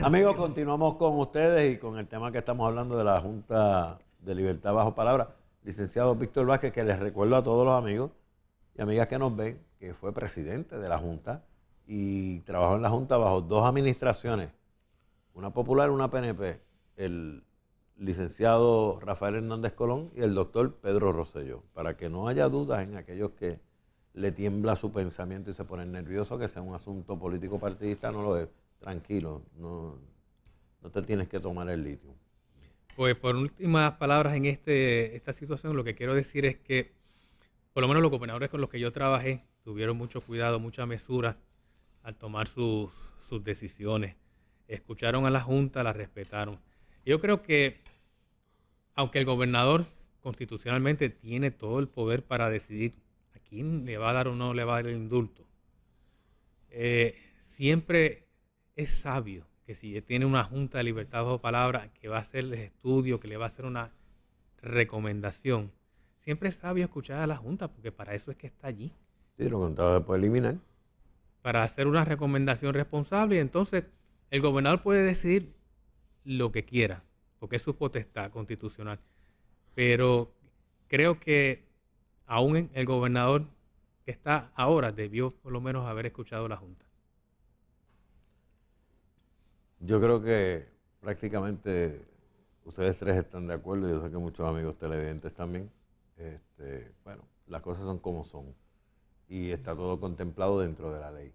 Amigos, continuamos con ustedes y con el tema que estamos hablando de la Junta de Libertad Bajo Palabra. Licenciado Víctor Vázquez, que les recuerdo a todos los amigos y amigas que nos ven, que fue presidente de la Junta y trabajó en la Junta bajo dos administraciones, una popular, y una PNP, el licenciado Rafael Hernández Colón y el doctor Pedro Rosselló, para que no haya dudas en aquellos que le tiembla su pensamiento y se ponen nerviosos que sea un asunto político partidista, no lo es tranquilo, no, no te tienes que tomar el litio. Pues por últimas palabras en este, esta situación, lo que quiero decir es que por lo menos los gobernadores con los que yo trabajé tuvieron mucho cuidado, mucha mesura al tomar sus, decisiones. Escucharon a la Junta, la respetaron. Yo creo que, aunque el gobernador constitucionalmente tiene todo el poder para decidir a quién le va a dar o no le va a dar el indulto, eh, siempre es sabio que si tiene una junta de libertad o palabra que va a hacer el estudio, que le va a hacer una recomendación, siempre es sabio escuchar a la junta porque para eso es que está allí. Sí, lo contaba puede eliminar. Para hacer una recomendación responsable y entonces el gobernador puede decidir lo que quiera, porque es su potestad constitucional. Pero creo que aún el gobernador que está ahora debió por lo menos haber escuchado a la junta. Yo creo que prácticamente ustedes tres están de acuerdo, yo sé que muchos amigos televidentes también. Este, bueno, las cosas son como son y está todo contemplado dentro de la ley.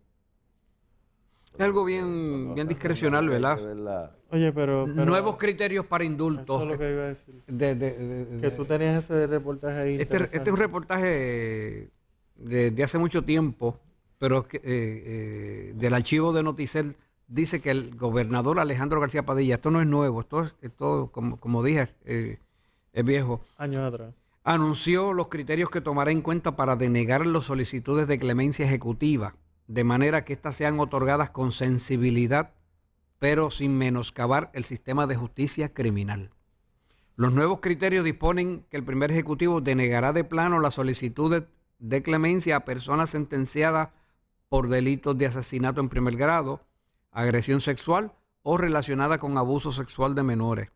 Es algo bien, bien discrecional, ¿verdad? Oye, pero, Nuevos criterios para indultos. Eso es lo que iba a decir. que tú tenías ese reportaje ahí. Este, este es un reportaje de, hace mucho tiempo, pero eh, eh, del archivo de Noticel dice que el gobernador Alejandro García Padilla, esto no es nuevo, esto, todo como, como dije, eh, es viejo. atrás. Anunció los criterios que tomará en cuenta para denegar las solicitudes de clemencia ejecutiva, de manera que éstas sean otorgadas con sensibilidad, pero sin menoscabar el sistema de justicia criminal. Los nuevos criterios disponen que el primer ejecutivo denegará de plano las solicitudes de clemencia a personas sentenciadas por delitos de asesinato en primer grado, agresión sexual o relacionada con abuso sexual de menores.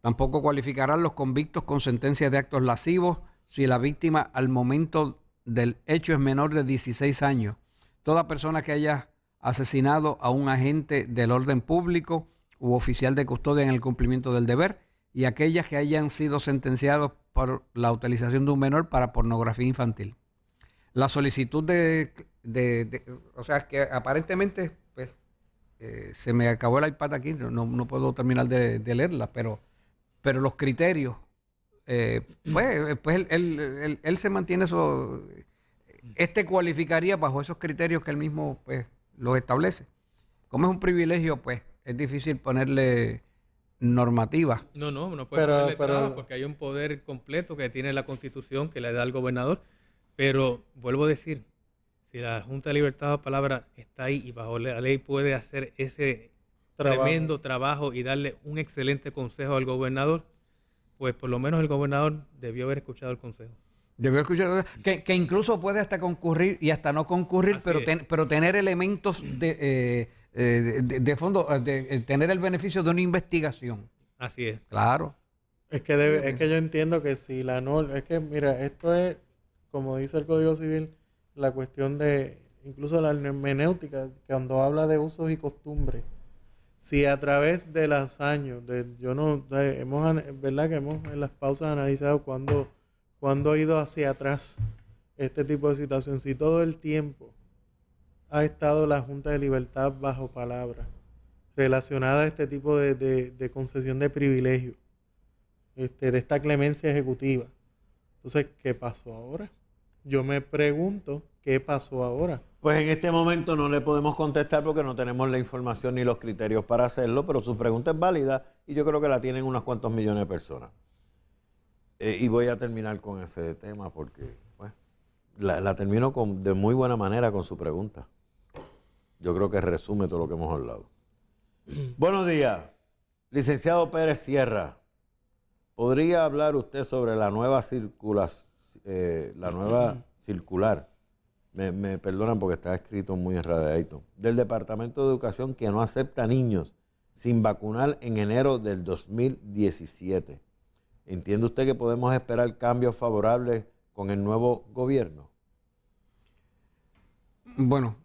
Tampoco cualificarán los convictos con sentencia de actos lascivos si la víctima al momento del hecho es menor de 16 años. Toda persona que haya asesinado a un agente del orden público u oficial de custodia en el cumplimiento del deber y aquellas que hayan sido sentenciados por la utilización de un menor para pornografía infantil. La solicitud de o sea, que aparentemente eh, se me acabó el iPad aquí, no, no puedo terminar de, leerla, pero, pero los criterios, eh, pues, eh, pues él, él, se mantiene eso, este cualificaría bajo esos criterios que él mismo pues, los establece. Como es un privilegio, pues es difícil ponerle normativa. No, no, no puede ponerle porque hay un poder completo que tiene la constitución que le da al gobernador, pero vuelvo a decir, si la Junta de Libertad de Palabra está ahí y bajo la ley puede hacer ese tremendo trabajo y darle un excelente consejo al gobernador, pues por lo menos el gobernador debió haber escuchado el consejo. Debió escuchar que, que incluso puede hasta concurrir y hasta no concurrir, pero, pero tener elementos de, eh, eh, de, fondo, eh, tener el beneficio de una investigación. Así es. Claro. Es que, es que yo entiendo que si la norma, es que mira, esto es, como dice el Código Civil, la cuestión de incluso la hermenéutica, cuando habla de usos y costumbres, si a través de los años, de, yo no, hemos, verdad que hemos en las pausas analizado cuando, cuando ha ido hacia atrás este tipo de situación, si todo el tiempo ha estado la Junta de Libertad bajo palabra relacionada a este tipo de, concesión de privilegio, este, de esta clemencia ejecutiva. Entonces, ¿qué pasó ahora? yo me pregunto qué pasó ahora. Pues en este momento no le podemos contestar porque no tenemos la información ni los criterios para hacerlo, pero su pregunta es válida y yo creo que la tienen unos cuantos millones de personas. Eh, y voy a terminar con ese tema porque pues, la, termino de muy buena manera con su pregunta. Yo creo que resume todo lo que hemos hablado. Buenos días, licenciado Pérez Sierra. ¿Podría hablar usted sobre la nueva circulación? Eh, la nueva circular, me, perdonan porque está escrito muy enredadito, del Departamento de Educación que no acepta niños sin vacunar en enero del 2017. ¿Entiende usted que podemos esperar cambios favorables con el nuevo gobierno? Bueno,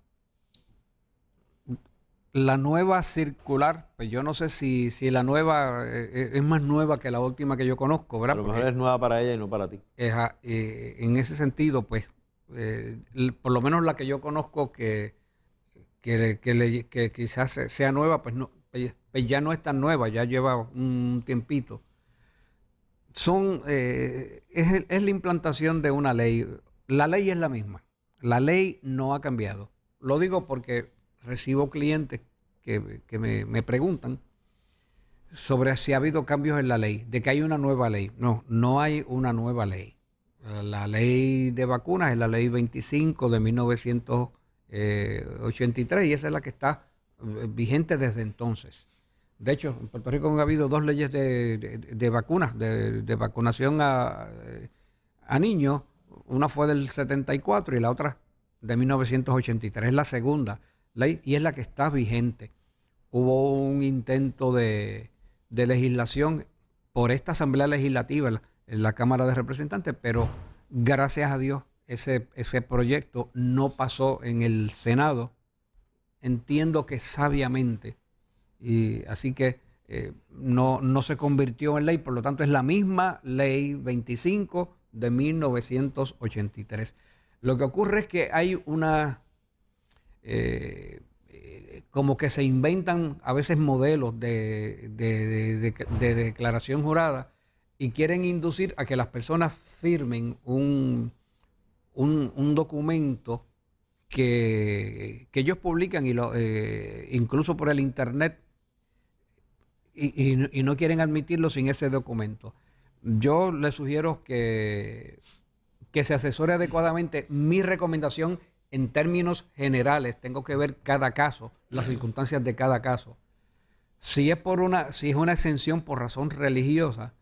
la nueva circular, pues yo no sé si, la nueva eh, eh, es más nueva que la última que yo conozco, ¿verdad? A lo mejor es nueva para ella y no para ti. Eh, en ese sentido, pues, por lo menos la que yo conozco que, que, quizás sea nueva, pues, no, pues, pues ya no es tan nueva, ya lleva un tiempito. Son, es, es la implantación de una ley. La ley es la misma. La ley no ha cambiado. Lo digo porque recibo clientes que, me, preguntan sobre si ha habido cambios en la ley, de que hay una nueva ley. No, no hay una nueva ley. La ley de vacunas es la ley 25 de 1983 y esa es la que está eh, vigente desde entonces. De hecho, en Puerto Rico ha habido dos leyes de, vacunas, de, vacunación a, eh, a niños. Una fue del 74 y la otra de 1983, es la segunda ley y es la que está vigente. Hubo un intento de, legislación por esta Asamblea Legislativa en la Cámara de Representantes, pero gracias a Dios ese, ese proyecto no pasó en el Senado. Entiendo que sabiamente. Y así que eh, no, no se convirtió en ley, por lo tanto es la misma ley 25 de 1983. Lo que ocurre es que hay una eh, eh, como que se inventan a veces modelos de, declaración jurada y quieren inducir a que las personas firmen un, un, documento que, ellos publican y lo, eh, incluso por el internet y, no quieren admitirlo sin ese documento. Yo les sugiero que, que se asesore adecuadamente. Mi recomendación en términos generales, tengo que ver cada caso, las circunstancias de cada caso. Si es por una, si es una exención por razón religiosa,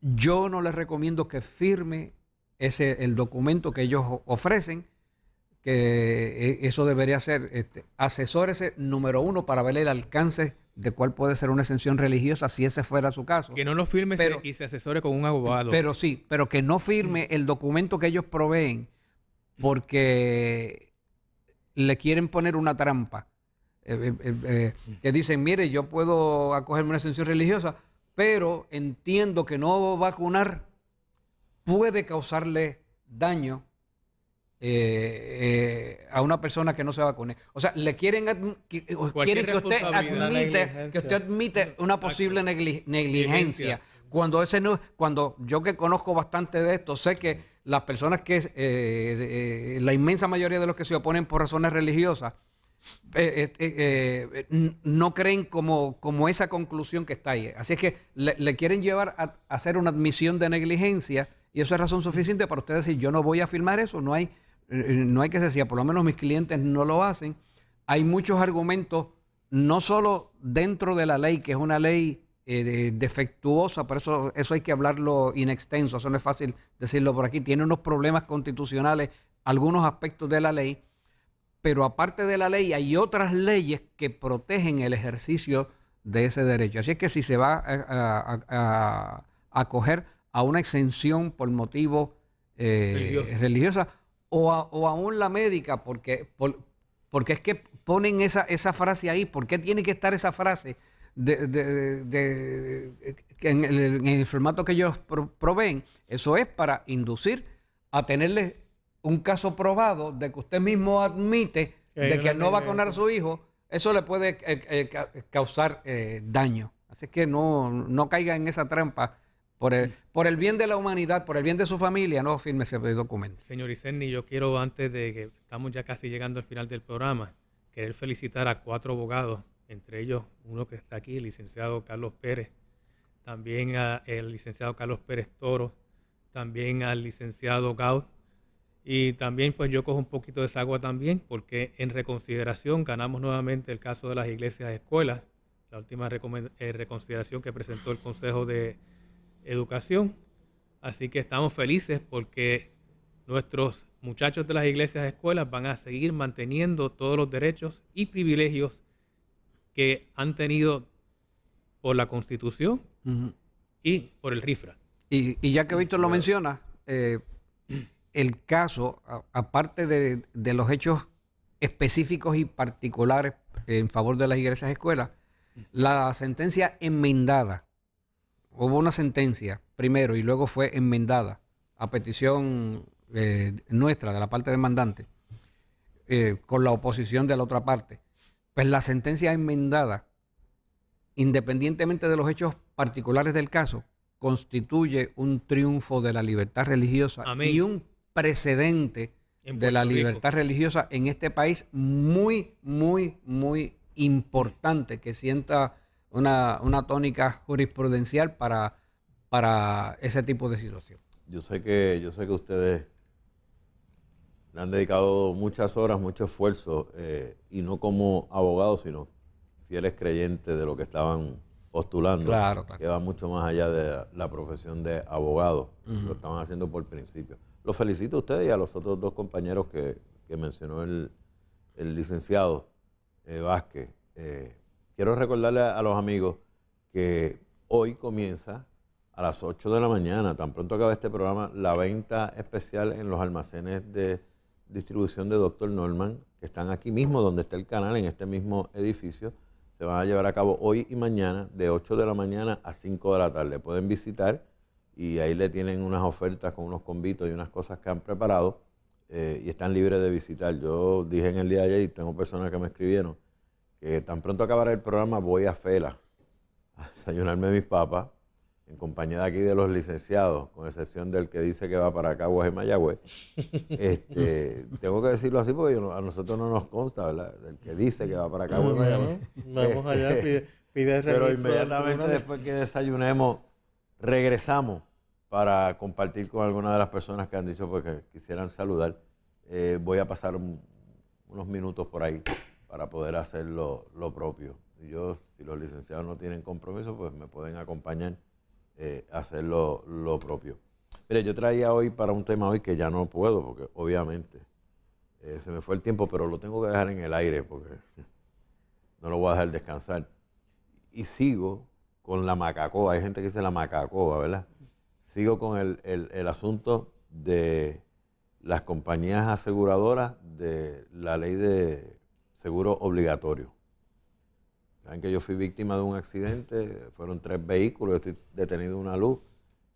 yo no les recomiendo que firme ese, el documento que ellos ofrecen, que eh, eso debería ser, este, ese número uno para ver el alcance de cuál puede ser una exención religiosa si ese fuera su caso. Que no lo firme y se asesore con un abogado. Pero sí, pero que no firme mm. el documento que ellos proveen porque le quieren poner una trampa. Eh, eh, eh, mm. que dicen, mire, yo puedo acogerme una exención religiosa, pero entiendo que no vacunar puede causarle daño a una persona que no se vacune. O sea, le quieren, que, que usted admite que usted admite una posible negligencia. Cuando ese no, cuando yo que conozco bastante de esto, sé que las personas que, eh, eh, la inmensa mayoría de los que se oponen por razones religiosas, eh, no creen como, como, esa conclusión que está ahí. Así es que le, quieren llevar a, hacer una admisión de negligencia y eso es razón suficiente para usted decir, yo no voy a firmar eso, no hay, no hay que decir, por lo menos mis clientes no lo hacen. Hay muchos argumentos, no solo dentro de la ley, que es una ley eh, defectuosa, por eso, eso hay que hablarlo in extenso, eso no es fácil decirlo por aquí, tiene unos problemas constitucionales, algunos aspectos de la ley, pero aparte de la ley hay otras leyes que protegen el ejercicio de ese derecho. Así es que si se va a, acoger a, una exención por motivo eh, religiosa o, o, aún la médica, porque, porque es que ponen esa, esa frase ahí, ¿por qué tiene que estar esa frase? de, de, en, el, formato que ellos proveen, eso es para inducir a tenerle un caso probado de que usted mismo admite de que al no vacunar a su hijo, eso le puede eh, eh, causar eh, daño. Así que no, no caiga en esa trampa. Por el, por el bien de la humanidad, por el bien de su familia, no firme ese documento. Señor Iserni, yo quiero, antes de que estamos ya casi llegando al final del programa, querer felicitar a cuatro abogados entre ellos uno que está aquí, el licenciado Carlos Pérez, también al licenciado Carlos Pérez Toro, también al licenciado Gaut. Y también pues yo cojo un poquito de esa agua también, porque en reconsideración ganamos nuevamente el caso de las iglesias escuelas, la última eh, reconsideración que presentó el Consejo de Educación. Así que estamos felices porque nuestros muchachos de las iglesias escuelas van a seguir manteniendo todos los derechos y privilegios que han tenido por la Constitución y por el RIFRA. Y, ya que Víctor lo menciona, eh, el caso, aparte de, los hechos específicos y particulares en favor de las iglesias y escuelas, la sentencia enmendada, hubo una sentencia primero y luego fue enmendada a petición eh, nuestra, de la parte demandante, eh, con la oposición de la otra parte pues la sentencia enmendada, independientemente de los hechos particulares del caso, constituye un triunfo de la libertad religiosa y un precedente de la libertad religiosa en este país muy, muy, muy importante que sienta una, una tónica jurisprudencial para, para ese tipo de situación. Yo sé que, yo sé que ustedes le han dedicado muchas horas, mucho esfuerzo, eh, y no como abogados, sino fieles creyentes de lo que estaban postulando, claro, claro. que va mucho más allá de la, profesión de abogado, lo estaban haciendo por principio. Los felicito a ustedes y a los otros dos compañeros que, mencionó el, licenciado eh, Vázquez. Eh, quiero recordarle a, los amigos que hoy comienza a las 8 de la mañana, tan pronto acaba este programa, la venta especial en los almacenes de distribución de Dr. Norman, que están aquí mismo donde está el canal, en este mismo edificio. Se van a llevar a cabo hoy y mañana, de 8 de la mañana a 5 de la tarde. Pueden visitar y ahí le tienen unas ofertas con unos convitos y unas cosas que han preparado eh, y están libres de visitar. Yo dije en el día de ayer, tengo personas que me escribieron, que tan pronto acabará el programa voy a Fela a desayunarme mis papas en compañía de aquí de los licenciados, con excepción del que dice que va para Caguas y Mayagüez, este, tengo que decirlo así porque a nosotros no nos consta, ¿verdad? El que dice que va para Caguas y Mayagüez. Vamos allá, pide, pide Pero inmediatamente después que desayunemos, regresamos para compartir con alguna de las personas que han dicho pues, que quisieran saludar. Eh, voy a pasar unos minutos por ahí para poder hacer lo, lo propio. Y yo, si los licenciados no tienen compromiso, pues me pueden acompañar eh, hacer lo, propio. Mire, yo traía hoy para un tema hoy que ya no puedo, porque obviamente eh, se me fue el tiempo, pero lo tengo que dejar en el aire porque no lo voy a dejar descansar. Y sigo con la macacoa, hay gente que dice la macacoa, ¿verdad? Sigo con el asunto de las compañías aseguradoras de la ley de seguro obligatorio. Saben que yo fui víctima de un accidente, fueron tres vehículos, yo estoy detenido en una luz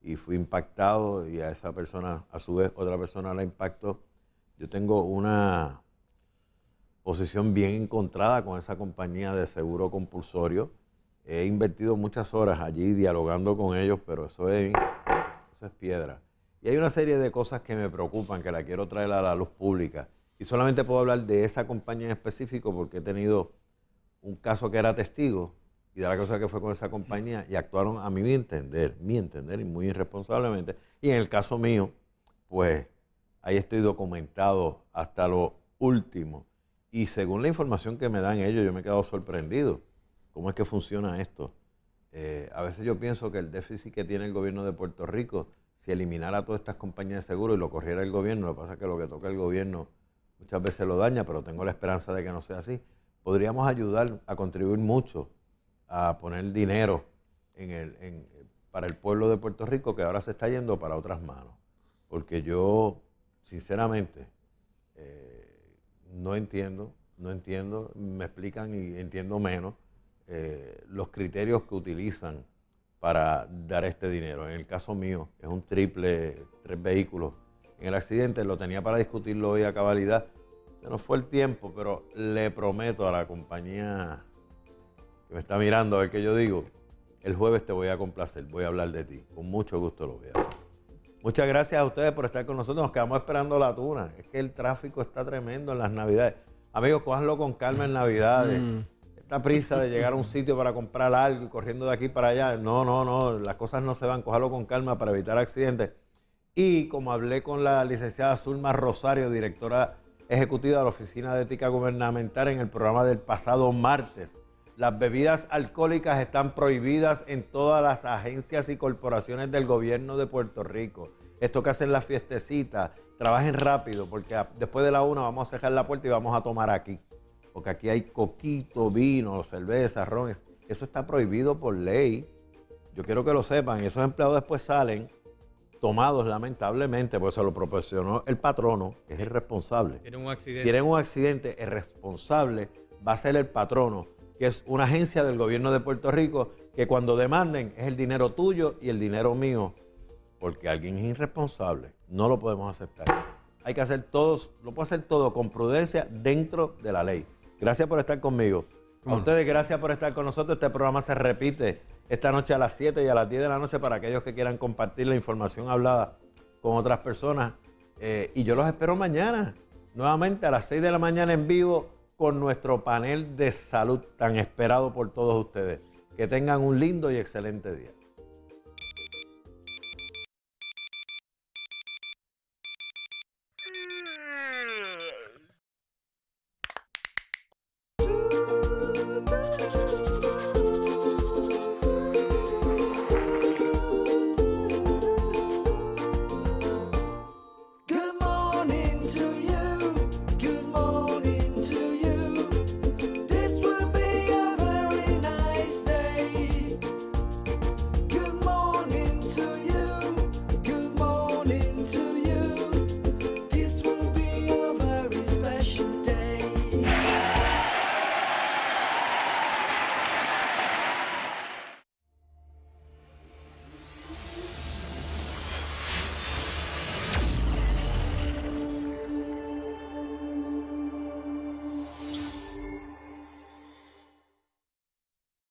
y fui impactado y a esa persona, a su vez, otra persona la impactó. Yo tengo una posición bien encontrada con esa compañía de seguro compulsorio. He invertido muchas horas allí dialogando con ellos, pero eso es, eso es piedra. Y hay una serie de cosas que me preocupan, que la quiero traer a la luz pública. Y solamente puedo hablar de esa compañía en específico porque he tenido un caso que era testigo y de la cosa que fue con esa compañía y actuaron a mi entender, mi entender y muy irresponsablemente. Y en el caso mío, pues ahí estoy documentado hasta lo último. Y según la información que me dan ellos, yo me he quedado sorprendido. ¿Cómo es que funciona esto? Eh, a veces yo pienso que el déficit que tiene el gobierno de Puerto Rico, si eliminara todas estas compañías de seguro y lo corriera el gobierno, lo que pasa es que lo que toca el gobierno muchas veces lo daña, pero tengo la esperanza de que no sea así podríamos ayudar a contribuir mucho a poner dinero para el pueblo de Puerto Rico que ahora se está yendo para otras manos. Porque yo, sinceramente, eh, no entiendo, no entiendo, me explican y entiendo menos eh, los criterios que utilizan para dar este dinero. En el caso mío, es un triple, tres vehículos. En el accidente lo tenía para discutirlo hoy a cabalidad no fue el tiempo, pero le prometo a la compañía que me está mirando, a ver qué yo digo, el jueves te voy a complacer, voy a hablar de ti. Con mucho gusto lo voy a hacer. Muchas gracias a ustedes por estar con nosotros. Nos quedamos esperando la tuna. Es que el tráfico está tremendo en las navidades. Amigos, cojanlo con calma en navidades. Mm. Esta prisa de llegar a un sitio para comprar algo y corriendo de aquí para allá. No, no, no. Las cosas no se van. cojanlo con calma para evitar accidentes. Y como hablé con la licenciada Zulma Rosario, directora ejecutiva de la Oficina de Ética Gubernamental en el programa del pasado martes. Las bebidas alcohólicas están prohibidas en todas las agencias y corporaciones del gobierno de Puerto Rico. Esto que hacen las fiestecitas, trabajen rápido porque después de la una vamos a cerrar la puerta y vamos a tomar aquí. Porque aquí hay coquito, vino, cerveza, ron. Eso está prohibido por ley. Yo quiero que lo sepan. Esos empleados después salen tomados lamentablemente, porque se lo proporcionó el patrono, que es el responsable. Tienen un accidente. Tienen un accidente, el responsable va a ser el patrono, que es una agencia del gobierno de Puerto Rico, que cuando demanden es el dinero tuyo y el dinero mío, porque alguien es irresponsable. No lo podemos aceptar. Hay que hacer todos, lo puede hacer todo con prudencia dentro de la ley. Gracias por estar conmigo. A ustedes, gracias por estar con nosotros. Este programa se repite esta noche a las 7 y a las 10 de la noche para aquellos que quieran compartir la información hablada con otras personas. Eh, y yo los espero mañana, nuevamente a las 6 de la mañana en vivo con nuestro panel de salud tan esperado por todos ustedes. Que tengan un lindo y excelente día.